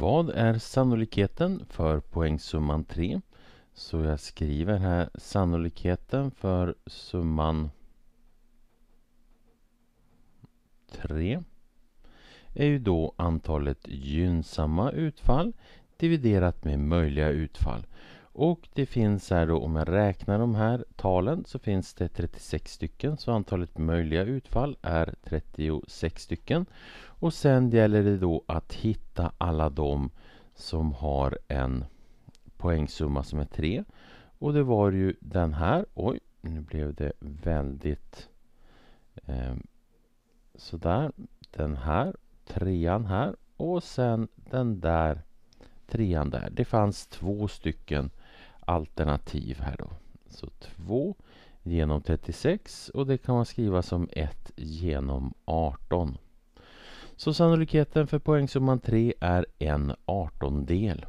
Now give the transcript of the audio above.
Vad är sannolikheten för poängsumman 3? Så jag skriver här sannolikheten för summan 3 är ju då antalet gynnsamma utfall dividerat med möjliga utfall. Och det finns här då, om jag räknar de här talen, så finns det 36 stycken. Så antalet möjliga utfall är 36 stycken. Och sen gäller det då att hitta alla de som har en poängsumma som är 3. Och det var ju den här. Oj, nu blev det väldigt eh, sådär. Den här, trean här och sen den där trean där. Det fanns två stycken alternativ här då. Så 2 genom 36 och det kan man skriva som 1 genom 18. Så sannolikheten för poängsumman 3 är en artondel.